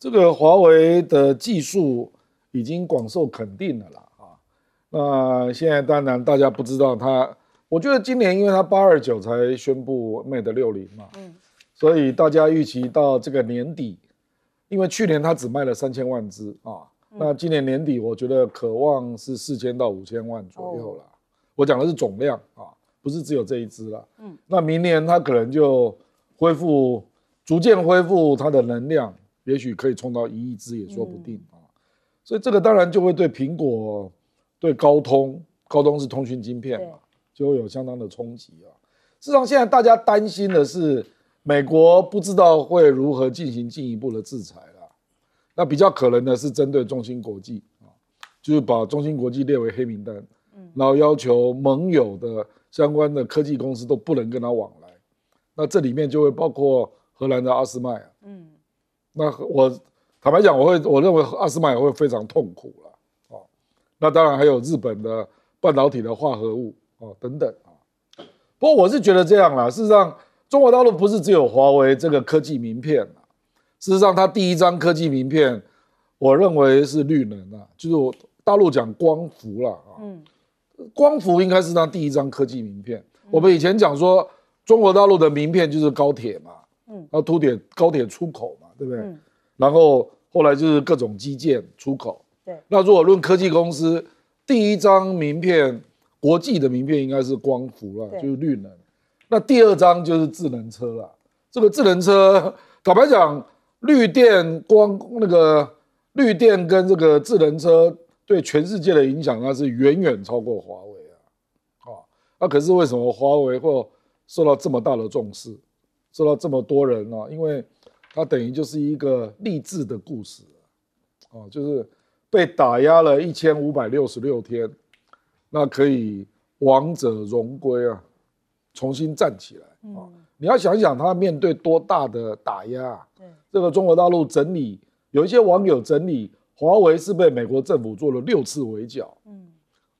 这个华为的技术已经广受肯定了了啊，那现在当然大家不知道它，我觉得今年因为它八二九才宣布 Mate 六零嘛，嗯，所以大家预期到这个年底，因为去年它只卖了三千万只啊，那今年年底我觉得渴望是四千到五千万左右了，我讲的是总量啊，不是只有这一支了，嗯，那明年它可能就恢复，逐渐恢复它的能量。也许可以冲到一亿只也说不定啊，所以这个当然就会对苹果、对高通，高通是通讯晶片嘛，就有相当的冲击啊。事实上，现在大家担心的是，美国不知道会如何进行进一步的制裁啊。那比较可能的是针对中芯国际啊，就是把中芯国际列为黑名单，嗯，然后要求盟友的相关的科技公司都不能跟他往来。那这里面就会包括荷兰的阿斯麦啊，嗯。那我坦白讲，我会我认为阿斯曼也会非常痛苦了啊。那当然还有日本的半导体的化合物啊等等啊。不过我是觉得这样啦，事实上，中国大陆不是只有华为这个科技名片啊。事实上，它第一张科技名片，我认为是绿能啊，就是我大陆讲光伏了啊。嗯，光伏应该是它第一张科技名片。我们以前讲说，中国大陆的名片就是高铁嘛，嗯，要突点高铁出口嘛。对不对？然后后来就是各种基建出口。对。那如果论科技公司，第一张名片，国际的名片应该是光伏了，就是绿能。那第二张就是智能车了。这个智能车，坦白讲，绿电光那个绿电跟这个智能车对全世界的影响，那是远远超过华为啊。啊，那可是为什么华为或受到这么大的重视，受到这么多人啊？因为它等于就是一个励志的故事，啊，就是被打压了一千五百六十六天，那可以王者荣归啊，重新站起来啊！你要想想，他面对多大的打压啊！这个中国大陆整理，有一些网友整理，华为是被美国政府做了六次围剿，嗯，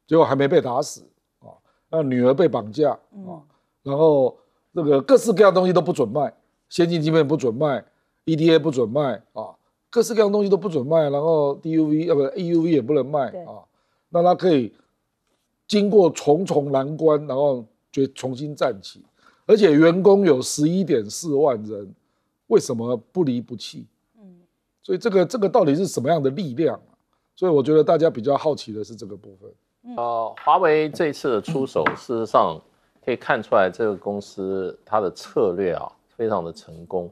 结果还没被打死啊，那女儿被绑架啊，然后这个各式各样东西都不准卖，先进芯片不准卖。EDA 不准卖啊，各式各样东西都不准卖，然后 DUV 要不，EUV 也不能卖啊，那他可以经过重重难关，然后就重新站起，而且员工有十一点四万人，为什么不离不弃？嗯，所以这个这个到底是什么样的力量？所以我觉得大家比较好奇的是这个部分。呃，华为这次的出手，事实上可以看出来这个公司它的策略啊，非常的成功。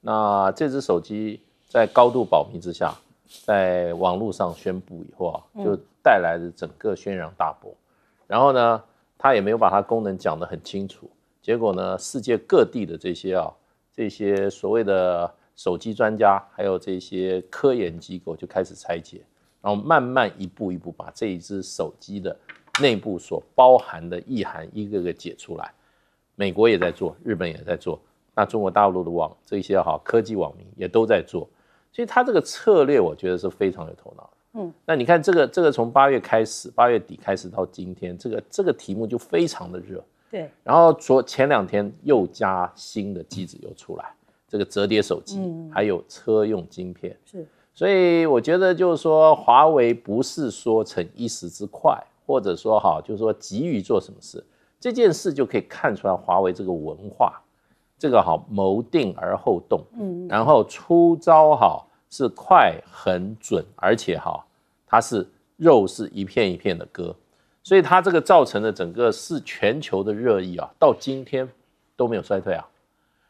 那这只手机在高度保密之下，在网络上宣布以后啊，就带来了整个轩然大波。然后呢，他也没有把它功能讲得很清楚，结果呢，世界各地的这些啊，这些所谓的手机专家，还有这些科研机构就开始拆解，然后慢慢一步一步把这一只手机的内部所包含的意涵一个个解出来。美国也在做，日本也在做。那中国大陆的网这些哈科技网民也都在做，所以他这个策略我觉得是非常有头脑的。嗯，那你看这个这个从八月开始，八月底开始到今天，这个这个题目就非常的热。对。然后昨前两天又加新的机子又出来，这个折叠手机，还有车用晶片。是。所以我觉得就是说，华为不是说逞一时之快，或者说哈，就是说急于做什么事，这件事就可以看出来华为这个文化。这个好谋定而后动，嗯，然后出招好是快很准，而且好它是肉是一片一片的割，所以它这个造成的整个是全球的热议啊，到今天都没有衰退啊，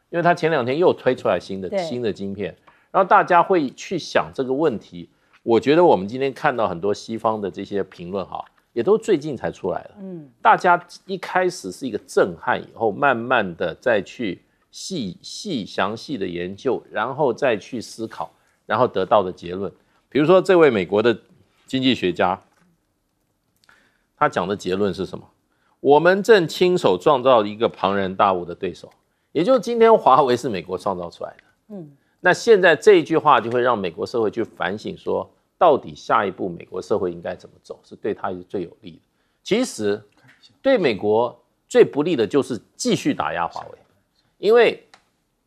因为它前两天又推出来新的新的晶片，然后大家会去想这个问题，我觉得我们今天看到很多西方的这些评论哈，也都最近才出来的。嗯，大家一开始是一个震撼，以后慢慢的再去。细细详细的研究，然后再去思考，然后得到的结论。比如说，这位美国的经济学家，他讲的结论是什么？我们正亲手创造一个庞然大物的对手，也就是今天华为是美国创造出来的。嗯，那现在这一句话就会让美国社会去反省，说到底下一步美国社会应该怎么走，是对他最有利的。其实，对美国最不利的就是继续打压华为。因为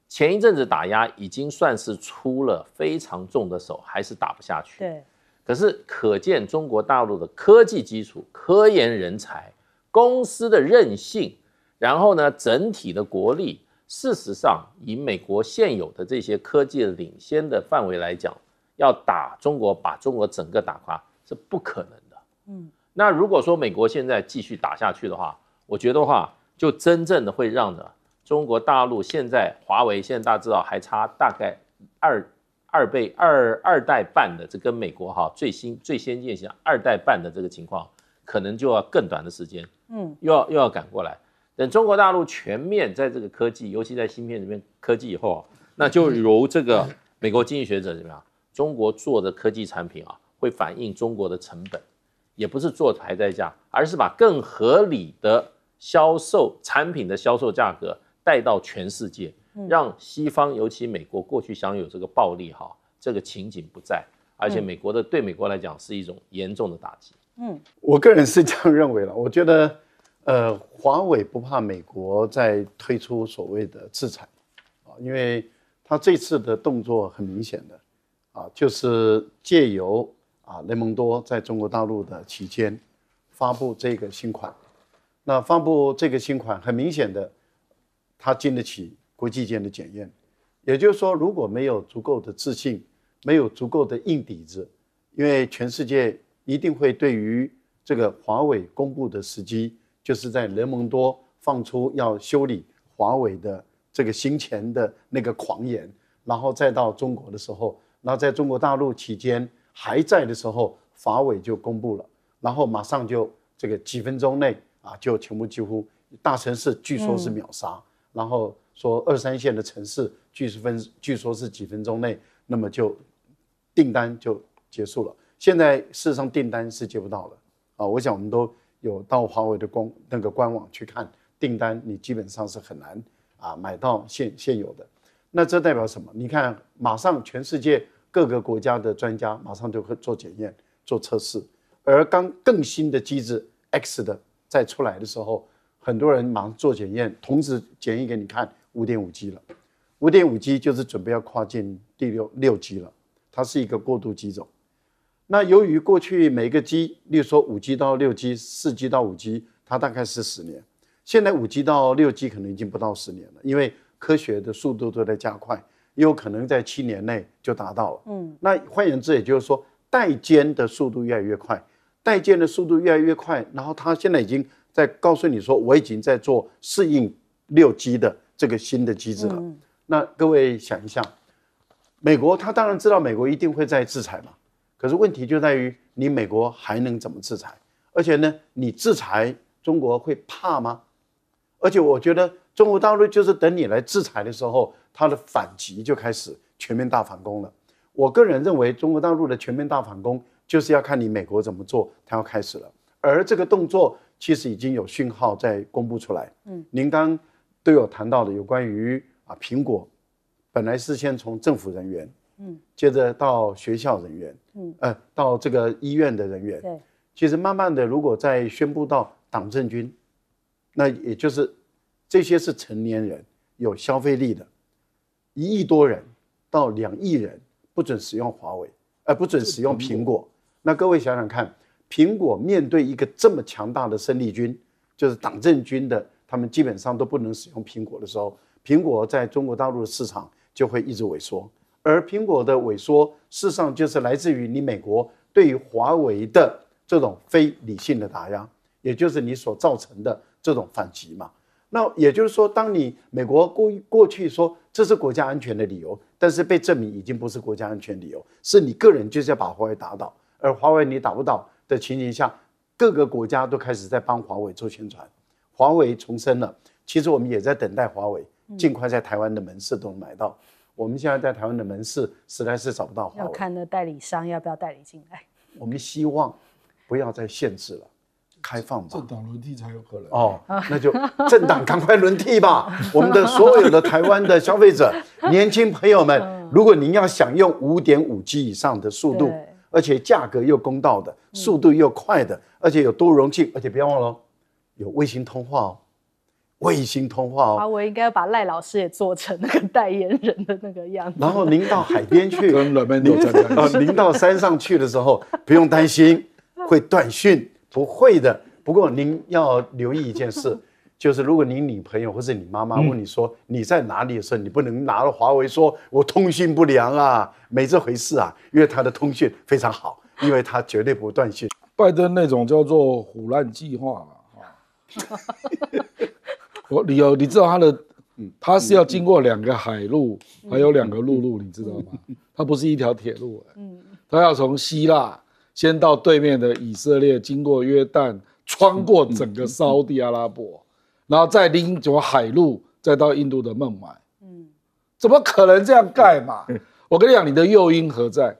前一阵子打压已经算是出了非常重的手，还是打不下去。对，可是可见中国大陆的科技基础、科研人才、公司的韧性，然后呢，整体的国力，事实上以美国现有的这些科技领先的范围来讲，要打中国，把中国整个打垮是不可能的。嗯，那如果说美国现在继续打下去的话，我觉得话就真正的会让的。中国大陆现在华为现在大家知道还差大概二二倍二二代半的，这跟美国哈最新最先进型二代半的这个情况，可能就要更短的时间，嗯，又要又要赶过来。等中国大陆全面在这个科技，尤其在芯片这边科技以后啊，那就由这个美国经济学者怎么样？中国做的科技产品啊，会反映中国的成本，也不是做排在价，而是把更合理的销售产品的销售价格。带到全世界，让西方，尤其美国过去享有这个暴利，哈，这个情景不在，而且美国的对美国来讲是一种严重的打击。嗯，我个人是这样认为了，我觉得，呃，华为不怕美国在推出所谓的制裁，啊，因为他这次的动作很明显的，啊，就是借由啊雷蒙多在中国大陆的期间，发布这个新款，那发布这个新款很明显的。它经得起国际间的检验，也就是说，如果没有足够的自信，没有足够的硬底子，因为全世界一定会对于这个华为公布的时机，就是在雷蒙多放出要修理华为的这个行前的那个狂言，然后再到中国的时候，那在中国大陆期间还在的时候，华为就公布了，然后马上就这个几分钟内啊，就全部几乎大城市据说是秒杀。然后说二三线的城市，据说分，据说是几分钟内，那么就订单就结束了。现在事实上订单是接不到了啊！我想我们都有到华为的官那个官网去看订单，你基本上是很难啊买到现现有的。那这代表什么？你看，马上全世界各个国家的专家马上就会做检验、做测试，而刚更新的机制 X 的再出来的时候。很多人忙做检验，同时检验给你看五点五 G 了，五点五 G 就是准备要跨进第六六 G 了，它是一个过渡机种。那由于过去每个 G，例如说五 G 到六 G，四 G 到五 G，它大概是十年，现在五 G 到六 G 可能已经不到十年了，因为科学的速度都在加快，有可能在七年内就达到了。嗯，那换言之，也就是说，代间的速度越来越快，代间的速度越来越快，然后它现在已经。在告诉你说我已经在做适应六 G 的这个新的机制了。那各位想一下，美国他当然知道美国一定会在制裁嘛。可是问题就在于你美国还能怎么制裁？而且呢，你制裁中国会怕吗？而且我觉得中国大陆就是等你来制裁的时候，它的反击就开始全面大反攻了。我个人认为中国大陆的全面大反攻就是要看你美国怎么做，它要开始了。而这个动作。其实已经有讯号在公布出来。嗯，您刚都有谈到的有关于啊，苹果本来是先从政府人员，嗯，接着到学校人员，嗯，呃，到这个医院的人员。对。其实慢慢的，如果再宣布到党政军，那也就是这些是成年人有消费力的，一亿多人到两亿人不准使用华为，呃，不准使用苹果。那各位想想看。苹果面对一个这么强大的生力军，就是党政军的，他们基本上都不能使用苹果的时候，苹果在中国大陆的市场就会一直萎缩。而苹果的萎缩，事实上就是来自于你美国对于华为的这种非理性的打压，也就是你所造成的这种反击嘛。那也就是说，当你美国过过去说这是国家安全的理由，但是被证明已经不是国家安全理由，是你个人就是要把华为打倒，而华为你打不到。的情景下，各个国家都开始在帮华为做宣传。华为重生了，其实我们也在等待华为尽快在台湾的门市都能买到。我们现在在台湾的门市实在是找不到。要看那代理商要不要代理进来。我们希望不要再限制了，开放吧。政党轮替才有可能。哦，那就政党赶快轮替吧。我们的所有的台湾的消费者、年轻朋友们，如果您要想用五点五 G 以上的速度。而且价格又公道的，速度又快的，而且有多容器，而且不要忘了，有卫星通话哦，卫星通话哦。华我应该把赖老师也做成那个代言人的那个样子。然后您到海边去，跟软妹妞讲您到山上去的时候，不用担心会断讯，不会的。不过您要留意一件事。就是如果你女朋友或者你妈妈问你说你在哪里的时候，你不能拿了华为说“我通讯不良啊，没这回事啊”，因为它的通讯非常好，因为它绝对不断讯。拜登那种叫做“虎烂计划”啊！我你有你知道他的，他是要经过两个海路，还有两个陆路，你知道吗？他不是一条铁路，嗯，他要从希腊先到对面的以色列，经过约旦，穿过整个沙地阿拉伯。然后再拎着海路，再到印度的孟买，嗯，怎么可能这样盖嘛？我跟你讲，你的诱因何在？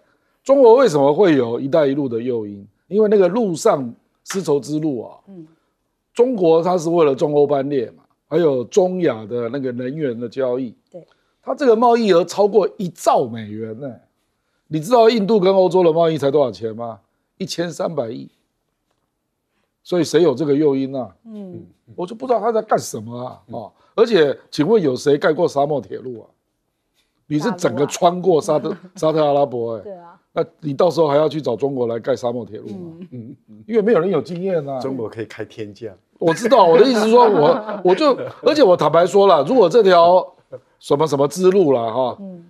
中国为什么会有一带一路的诱因？因为那个陆上丝绸之路啊，嗯，中国它是为了中欧班列嘛，还有中亚的那个能源的交易，对，它这个贸易额超过一兆美元呢。你知道印度跟欧洲的贸易才多少钱吗？一千三百亿。所以谁有这个诱因呢？嗯，我就不知道他在干什么啊啊！而且，请问有谁盖过沙漠铁路啊？你是整个穿过沙特 沙特阿拉伯？哎，对啊，那你到时候还要去找中国来盖沙漠铁路吗？嗯，因为没有人有经验啊。中国可以开天价。我知道，我的意思说我 我就，而且我坦白说了，如果这条什么什么之路了哈，嗯，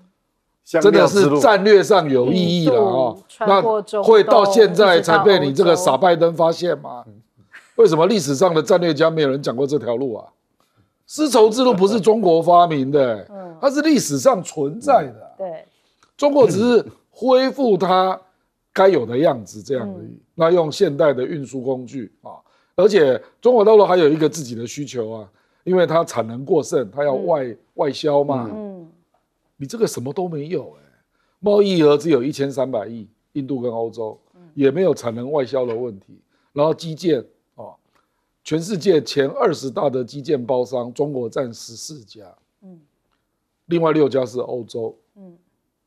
真的是战略上有意义了啊，那会到现在才被你这个傻拜登发现吗？为什么历史上的战略家没有人讲过这条路啊？丝绸之路不是中国发明的，它是历史上存在的。对，中国只是恢复它该有的样子，这样而已。那用现代的运输工具啊，而且中国大陆还有一个自己的需求啊，因为它产能过剩，它要外外销嘛。嗯，你这个什么都没有哎，贸易额只有一千三百亿，印度跟欧洲也没有产能外销的问题，然后基建。全世界前二十大的基建包商，中国占十四家，嗯，另外六家是欧洲，嗯，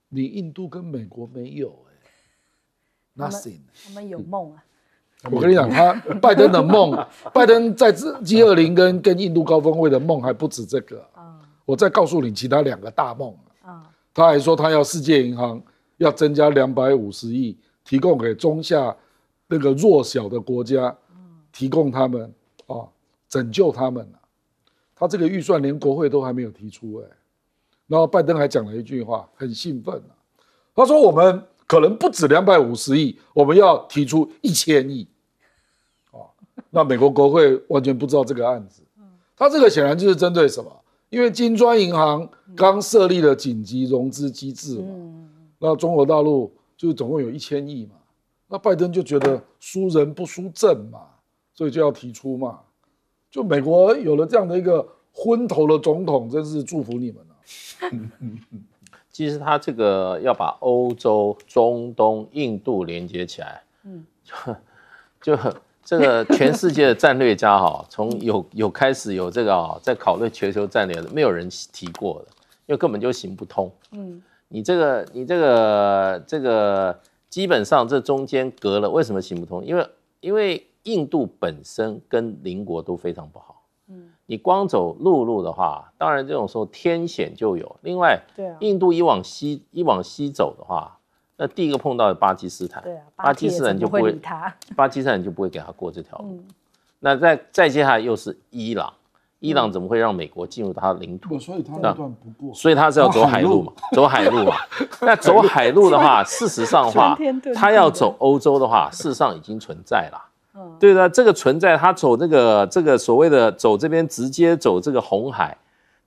你印度跟美国没有，哎，nothing。他们有梦啊！我跟你讲，他拜登的梦，拜登在 G 二零跟跟印度高峰会的梦还不止这个啊！我再告诉你其他两个大梦啊！他还说他要世界银行要增加两百五十亿，提供给中下那个弱小的国家，提供他们。拯救他们了，他这个预算连国会都还没有提出哎，然后拜登还讲了一句话，很兴奋啊，他说我们可能不止两百五十亿，我们要提出一千亿，啊，那美国国会完全不知道这个案子，他这个显然就是针对什么？因为金砖银行刚设立了紧急融资机制嘛，那中国大陆就总共有一千亿嘛，那拜登就觉得输人不输阵嘛，所以就要提出嘛。就美国有了这样的一个昏头的总统，真是祝福你们了。其实他这个要把欧洲、中东、印度连接起来，嗯，就就这个全世界的战略家哈，从有 有开始有这个啊，在考虑全球战略，没有人提过的，因为根本就行不通。嗯，你这个你这个这个基本上这中间隔了，为什么行不通？因为因为。印度本身跟邻国都非常不好。嗯，你光走陆路的话，当然这种时候天险就有。另外，对啊，印度一往西一往西走的话，那第一个碰到巴基斯坦，对啊，巴基斯坦就不会，巴基斯坦就不会给他过这条路。那再再接下来又是伊朗，伊朗怎么会让美国进入他的领土？所以他段不过，所以他是要走海路嘛，走海路嘛。那走海路的话，事实上的话，他要走欧洲的话，事实上已经存在了。对的，这个存在，他走这个这个所谓的走这边，直接走这个红海，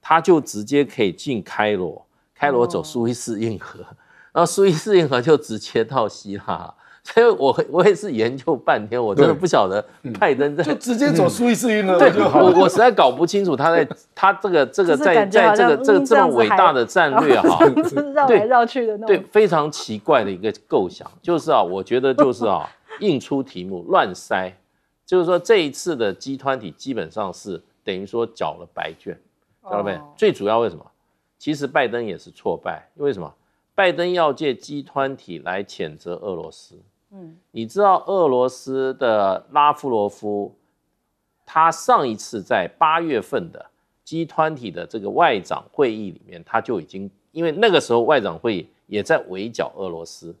他就直接可以进开罗，开罗走苏伊士运河，然后苏伊士运河就直接到希腊。所以我我也是研究半天，我真的不晓得拜登就直接走苏伊士运河就好了。我我实在搞不清楚他在他这个这个在在这个这这么伟大的战略 哈，绕来绕去的那种对非常奇怪的一个构想，就是啊，我觉得就是啊。硬出题目乱塞，就是说这一次的基团体基本上是等于说缴了白卷，知道没？最主要为什么？其实拜登也是挫败，为什么？拜登要借基团体来谴责俄罗斯。嗯，你知道俄罗斯的拉夫罗夫，他上一次在八月份的基团体的这个外长会议里面，他就已经因为那个时候外长会议也在围剿俄罗斯，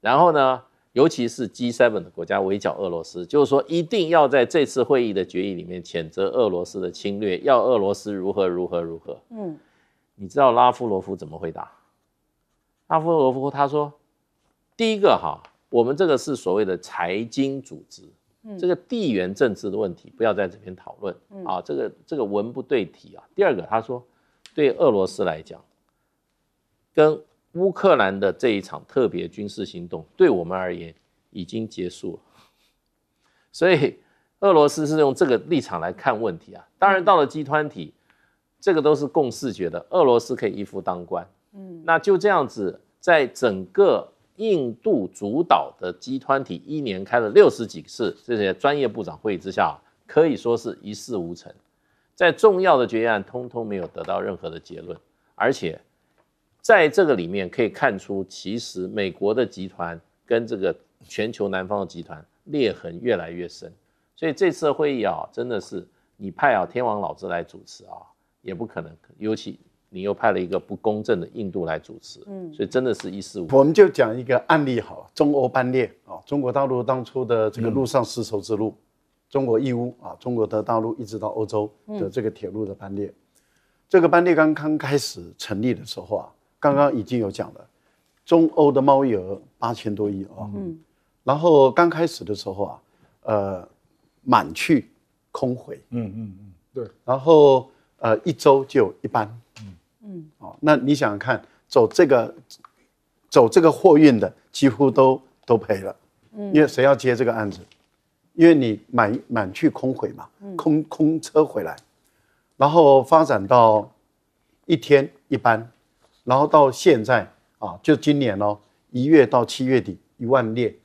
然后呢？尤其是 G7 的国家围剿俄罗斯，就是说一定要在这次会议的决议里面谴责俄罗斯的侵略，要俄罗斯如何如何如何。嗯，你知道拉夫罗夫怎么回答？拉夫罗夫他说：第一个哈，我们这个是所谓的财经组织，这个地缘政治的问题不要在这边讨论啊，这个这个文不对题啊。第二个，他说对俄罗斯来讲，跟乌克兰的这一场特别军事行动，对我们而言已经结束了。所以俄罗斯是用这个立场来看问题啊。当然，到了集团体，这个都是共视觉的，俄罗斯可以一夫当关。嗯，那就这样子，在整个印度主导的集团体一年开了六十几次这些专业部长会议之下，可以说是一事无成，在重要的决议案通通没有得到任何的结论，而且。在这个里面可以看出，其实美国的集团跟这个全球南方的集团裂痕越来越深，所以这次会议啊，真的是你派啊天王老子来主持啊，也不可能，尤其你又派了一个不公正的印度来主持，嗯，所以真的是一事无。我们就讲一个案例好了，中欧班列啊，中国大陆当初的这个陆上丝绸之路，中国义乌啊，中国的大陆一直到欧洲的这个铁路的班列，这个班列刚刚开始成立的时候啊。刚刚已经有讲了，中欧的贸易额八千多亿啊，嗯，然后刚开始的时候啊，呃，满去空回，嗯嗯嗯，对，然后呃一周就一班，嗯嗯，哦，那你想想看，走这个走这个货运的几乎都都赔了，因为谁要接这个案子？因为你满满去空回嘛，空空车回来，然后发展到一天一班。然后到现在啊，就今年哦，一月到七月底，一万列，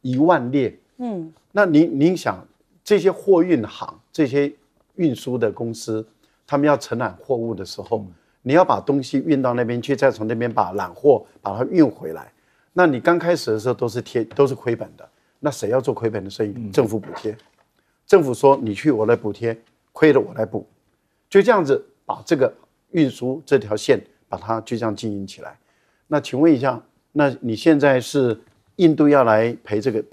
一万列。嗯，那您您想，这些货运行，这些运输的公司，他们要承揽货物的时候，你要把东西运到那边去，再从那边把揽货把它运回来。那你刚开始的时候都是贴，都是亏本的。那谁要做亏本的生意？政府补贴，政府说你去，我来补贴，亏了我来补，就这样子把这个运输这条线。把它就这样经营起来，那请问一下，那你现在是印度要来赔这个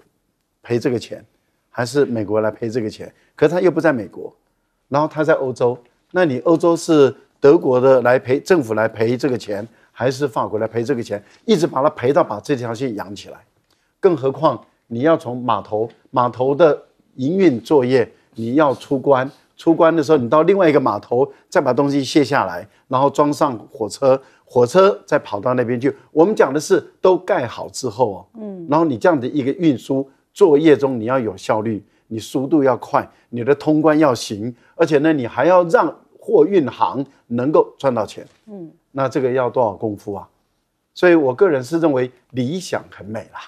赔这个钱，还是美国来赔这个钱？可是他又不在美国，然后他在欧洲，那你欧洲是德国的来赔政府来赔这个钱，还是法国来赔这个钱，一直把它赔到把这条线养起来？更何况你要从码头码头的营运作业，你要出关。出关的时候，你到另外一个码头，再把东西卸下来，然后装上火车，火车再跑到那边去。我们讲的是都盖好之后哦，嗯，然后你这样的一个运输作业中，你要有效率，你速度要快，你的通关要行，而且呢，你还要让货运行能够赚到钱，嗯，那这个要多少功夫啊？所以我个人是认为理想很美啦，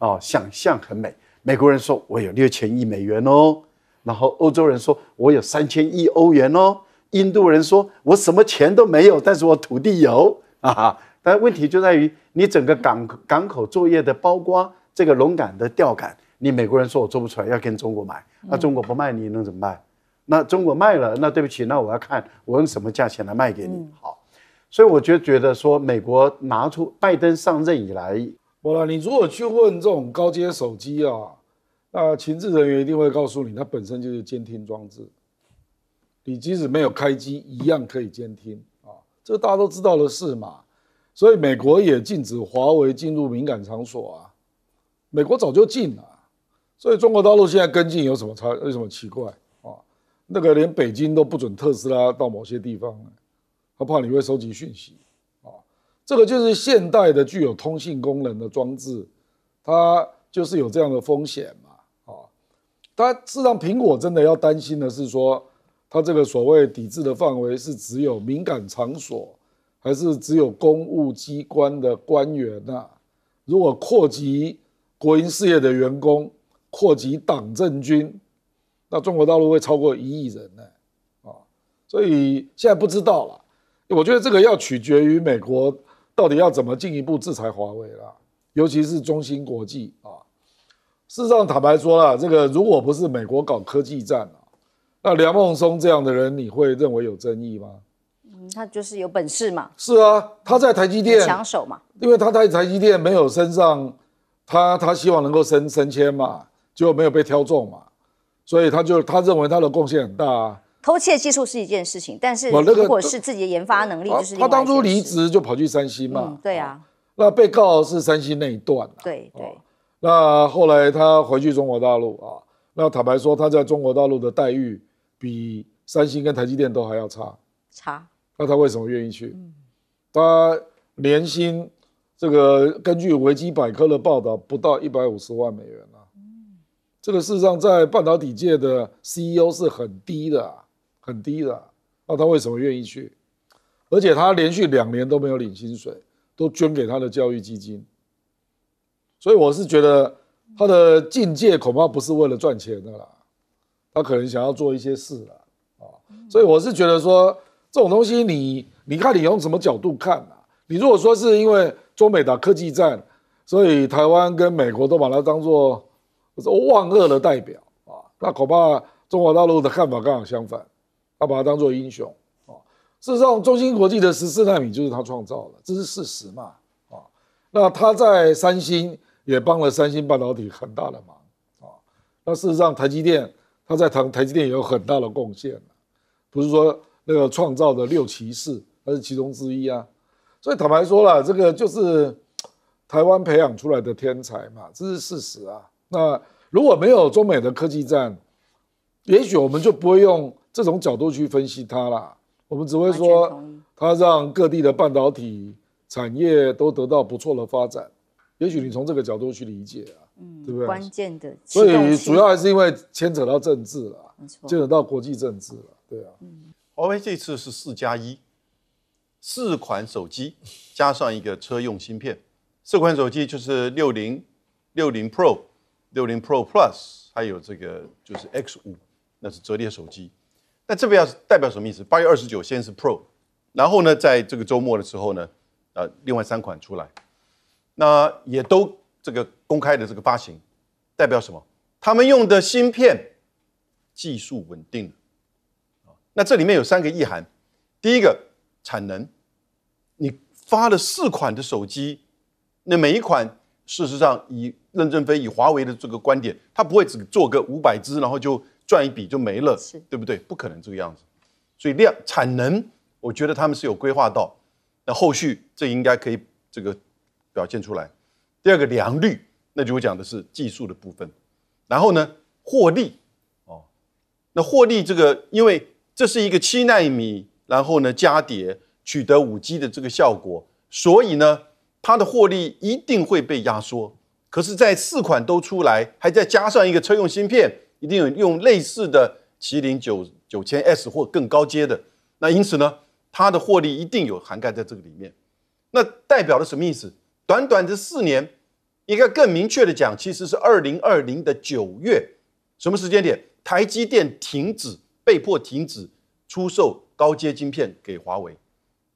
哦，想象很美。美国人说我有六千亿美元哦。然后欧洲人说：“我有三千亿欧元哦。”印度人说：“我什么钱都没有，但是我土地有 啊。”但问题就在于你整个港港口作业的包括这个龙杆的吊杆，你美国人说我做不出来，要跟中国买。那中国不卖，你能怎么办？那中国卖了，那对不起，那我要看我用什么价钱来卖给你。好，所以我就觉得说，美国拿出拜登上任以来，我了，你如果去问这种高阶手机啊。那情治人员一定会告诉你，它本身就是监听装置。你即使没有开机，一样可以监听啊。这大家都知道的事嘛。所以美国也禁止华为进入敏感场所啊。美国早就禁了。所以中国大陆现在跟进有什么差？有什么奇怪啊？那个连北京都不准特斯拉到某些地方呢？他怕你会收集讯息啊。这个就是现代的具有通信功能的装置，它就是有这样的风险。但事实上，苹果真的要担心的是说，他这个所谓抵制的范围是只有敏感场所，还是只有公务机关的官员啊？如果扩及国营事业的员工，扩及党政军，那中国大陆会超过一亿人呢？啊，所以现在不知道了。我觉得这个要取决于美国到底要怎么进一步制裁华为了，尤其是中芯国际啊。事实上，坦白说了，这个如果不是美国搞科技战啊，那梁孟松这样的人，你会认为有争议吗？嗯，他就是有本事嘛。是啊，他在台积电抢手嘛。因为他在台积电没有升上，他他希望能够升升迁嘛，就没有被挑中嘛，所以他就他认为他的贡献很大。偷窃技术是一件事情，但是如果是自己的研发能力，就是他当初离职就跑去山西嘛。对啊。那被告是山西那一段。对对。那后来他回去中国大陆啊，那坦白说，他在中国大陆的待遇比三星跟台积电都还要差。差。那他为什么愿意去？他年薪这个根据维基百科的报道，不到一百五十万美元啊。嗯。这个事实上在半导体界的 CEO 是很低的，很低的。那他为什么愿意去？而且他连续两年都没有领薪水，都捐给他的教育基金。所以我是觉得他的境界恐怕不是为了赚钱的啦，他可能想要做一些事啦，啊，所以我是觉得说这种东西，你你看你用什么角度看啊？你如果说是因为中美打科技战，所以台湾跟美国都把它当做万恶的代表啊，那恐怕中国大陆的看法刚好相反，他把它当做英雄啊。事实上，中芯国际的十四纳米就是他创造的，这是事实嘛，啊，那他在三星。也帮了三星半导体很大的忙啊！那事实上，台积电它在台台积电也有很大的贡献不是说那个创造的六七士，它是其中之一啊。所以坦白说了，这个就是台湾培养出来的天才嘛，这是事实啊。那如果没有中美的科技战，也许我们就不会用这种角度去分析它啦。我们只会说它让各地的半导体产业都得到不错的发展。也许你从这个角度去理解啊，嗯，对不对？关键的，所以主要还是因为牵扯到政治了，牵扯到国际政治了，对啊。华为这次是四加一，四款手机 加上一个车用芯片，四款手机就是六零、六零 Pro、六零 Pro Plus，还有这个就是 X 五，那是折叠手机。那这个要是代表什么意思？八月二十九先是 Pro，然后呢，在这个周末的时候呢，呃，另外三款出来。那也都这个公开的这个发行，代表什么？他们用的芯片技术稳定了那这里面有三个意涵：第一个产能，你发了四款的手机，那每一款事实上以任正非以华为的这个观点，他不会只做个五百只然后就赚一笔就没了，对不对？不可能这个样子，所以量产能，我觉得他们是有规划到。那后续这应该可以这个。表现出来。第二个良率，那就讲的是技术的部分。然后呢，获利哦，那获利这个，因为这是一个七纳米，然后呢加叠取得五 G 的这个效果，所以呢，它的获利一定会被压缩。可是，在四款都出来，还再加上一个车用芯片，一定有用类似的麒麟九九千 S 或更高阶的。那因此呢，它的获利一定有涵盖在这个里面。那代表了什么意思？短短的四年，应该更明确的讲，其实是二零二零的九月，什么时间点？台积电停止被迫停止出售高阶晶片给华为，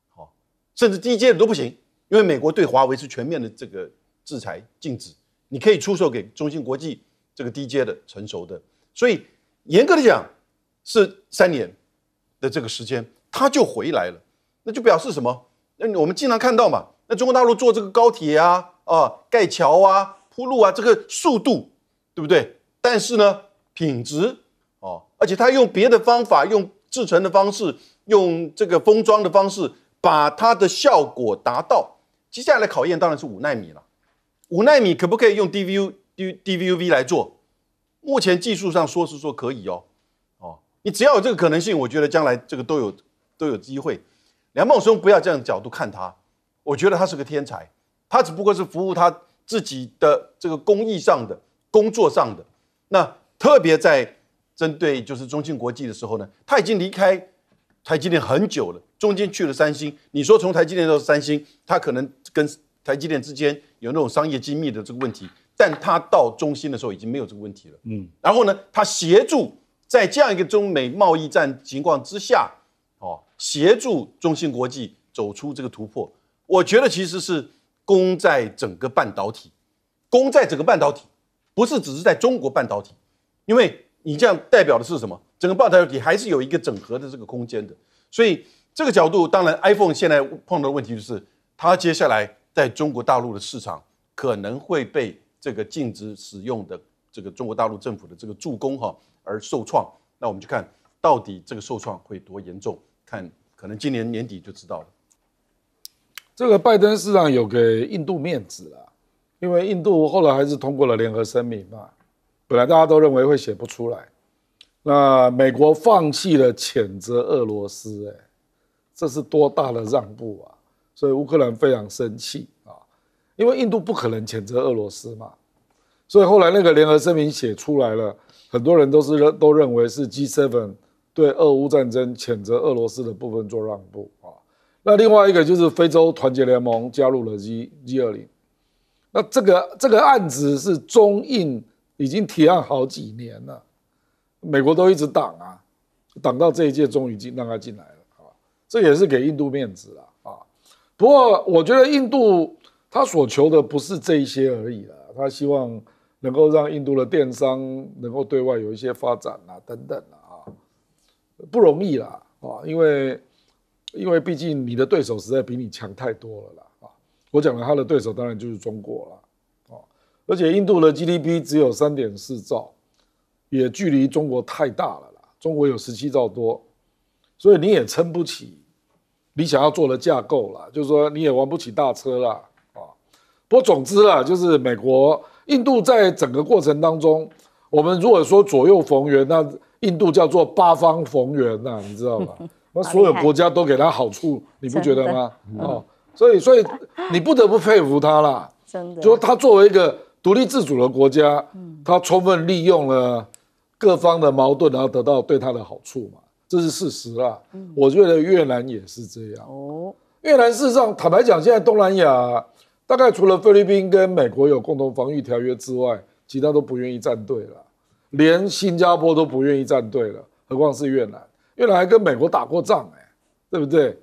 好，甚至低阶的都不行，因为美国对华为是全面的这个制裁禁止，你可以出售给中芯国际这个低阶的成熟的，所以严格的讲是三年的这个时间，它就回来了，那就表示什么？那我们经常看到嘛。那中国大陆做这个高铁啊啊盖桥啊铺路啊，这个速度对不对？但是呢品质哦，而且他用别的方法，用制成的方式，用这个封装的方式，把它的效果达到。接下来考验当然是五纳米了。五纳米可不可以用 D V U D D V U V 来做？目前技术上说是说可以哦哦，你只要有这个可能性，我觉得将来这个都有都有机会。梁孟松不要这样角度看他。我觉得他是个天才，他只不过是服务他自己的这个工艺上的工作上的。那特别在针对就是中芯国际的时候呢，他已经离开台积电很久了，中间去了三星。你说从台积电到三星，他可能跟台积电之间有那种商业机密的这个问题，但他到中芯的时候已经没有这个问题了。嗯，然后呢，他协助在这样一个中美贸易战情况之下，哦，协助中芯国际走出这个突破。我觉得其实是攻在整个半导体，攻在整个半导体，不是只是在中国半导体，因为你这样代表的是什么？整个半导体还是有一个整合的这个空间的。所以这个角度，当然 iPhone 现在碰到的问题就是，它接下来在中国大陆的市场可能会被这个禁止使用的这个中国大陆政府的这个助攻哈而受创。那我们就看到底这个受创会多严重，看可能今年年底就知道了。这个拜登市长有给印度面子了，因为印度后来还是通过了联合声明嘛。本来大家都认为会写不出来，那美国放弃了谴责俄罗斯，哎，这是多大的让步啊！所以乌克兰非常生气啊，因为印度不可能谴责俄罗斯嘛。所以后来那个联合声明写出来了，很多人都是认都认为是 G7 对俄乌战争谴责俄罗斯的部分做让步啊。那另外一个就是非洲团结联盟加入了 G G 二零，那这个这个案子是中印已经提案好几年了，美国都一直挡啊，挡到这一届终于进让他进来了啊，这也是给印度面子了啊！不过我觉得印度他所求的不是这一些而已了，他希望能够让印度的电商能够对外有一些发展啊等等啊，不容易啦啊，因为。因为毕竟你的对手实在比你强太多了啦啊！我讲的他的对手当然就是中国了啊，而且印度的 GDP 只有三点四兆，也距离中国太大了啦。中国有十七兆多，所以你也撑不起你想要做的架构了，就是说你也玩不起大车了啊。不过总之啊，就是美国、印度在整个过程当中，我们如果说左右逢源，那印度叫做八方逢源呐，你知道吗？那所有国家都给他好处，你不觉得吗？哦，所以所以你不得不佩服他啦。真的。就说他作为一个独立自主的国家，嗯，他充分利用了各方的矛盾，然后得到对他的好处嘛，这是事实啦。我觉得越南也是这样。哦，越南事实上，坦白讲，现在东南亚大概除了菲律宾跟美国有共同防御条约之外，其他都不愿意站队了，连新加坡都不愿意站队了，何况是越南。越南还跟美国打过仗哎，对不对？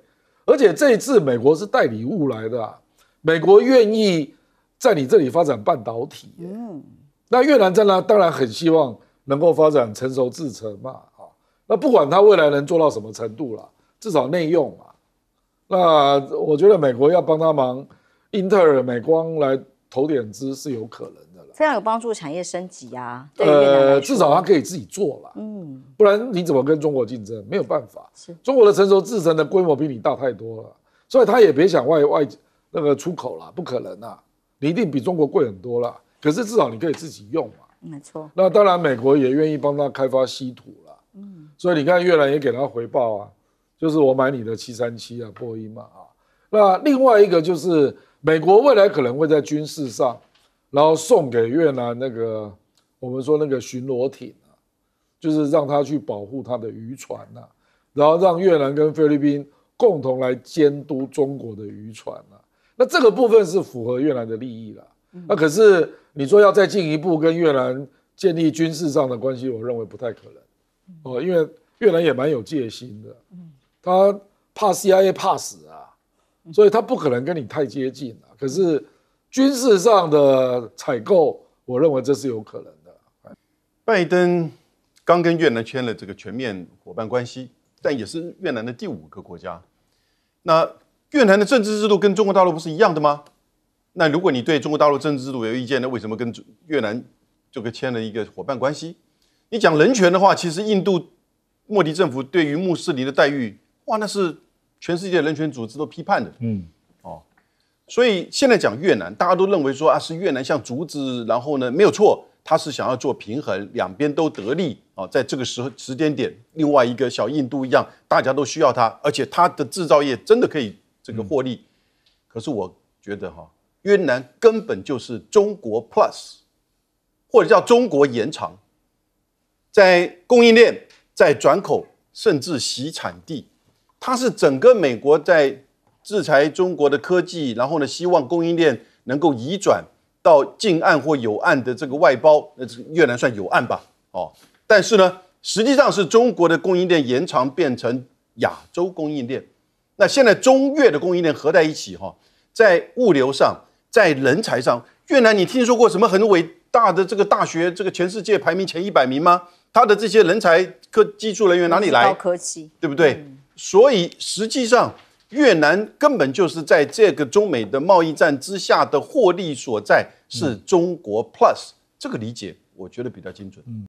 而且这一次美国是带礼物来的，美国愿意在你这里发展半导体。嗯，那越南在那当然很希望能够发展成熟制程嘛啊。那不管他未来能做到什么程度了，至少内用嘛。那我觉得美国要帮他忙，英特尔、美光来投点资是有可能。非常有帮助，产业升级啊！呃，至少它可以自己做了，嗯，不然你怎么跟中国竞争？没有办法，是，中国的成熟制成的规模比你大太多了，所以他也别想外外那个出口了，不可能啊！你一定比中国贵很多了，可是至少你可以自己用嘛，没错。那当然，美国也愿意帮他开发稀土了，嗯，所以你看越南也给他回报啊，就是我买你的七三七啊，波音嘛啊。那另外一个就是，美国未来可能会在军事上。然后送给越南那个，我们说那个巡逻艇啊，就是让他去保护他的渔船呐，然后让越南跟菲律宾共同来监督中国的渔船呐。那这个部分是符合越南的利益啦。那可是你说要再进一步跟越南建立军事上的关系，我认为不太可能哦，因为越南也蛮有戒心的，他怕 CIA 怕死啊，所以他不可能跟你太接近啊。可是。军事上的采购，我认为这是有可能的。拜登刚跟越南签了这个全面伙伴关系，但也是越南的第五个国家。那越南的政治制度跟中国大陆不是一样的吗？那如果你对中国大陆政治制度有意见那为什么跟越南这个签了一个伙伴关系？你讲人权的话，其实印度莫迪政府对于穆斯林的待遇，哇，那是全世界人权组织都批判的。嗯。所以现在讲越南，大家都认为说啊，是越南像竹子，然后呢没有错，它是想要做平衡，两边都得利啊。在这个时候时间点，另外一个小印度一样，大家都需要它，而且它的制造业真的可以这个获利。可是我觉得哈，越南根本就是中国 Plus，或者叫中国延长，在供应链、在转口，甚至洗产地，它是整个美国在。制裁中国的科技，然后呢，希望供应链能够移转到近岸或有岸的这个外包。那越南算有岸吧？哦，但是呢，实际上是中国的供应链延长变成亚洲供应链。那现在中越的供应链合在一起哈，在物流上，在人才上，越南你听说过什么很伟大的这个大学，这个全世界排名前一百名吗？他的这些人才、科技术人员哪里来？高科技，对不对？所以实际上。越南根本就是在这个中美的贸易战之下的获利所在，是中国 Plus 这个理解，我觉得比较精准。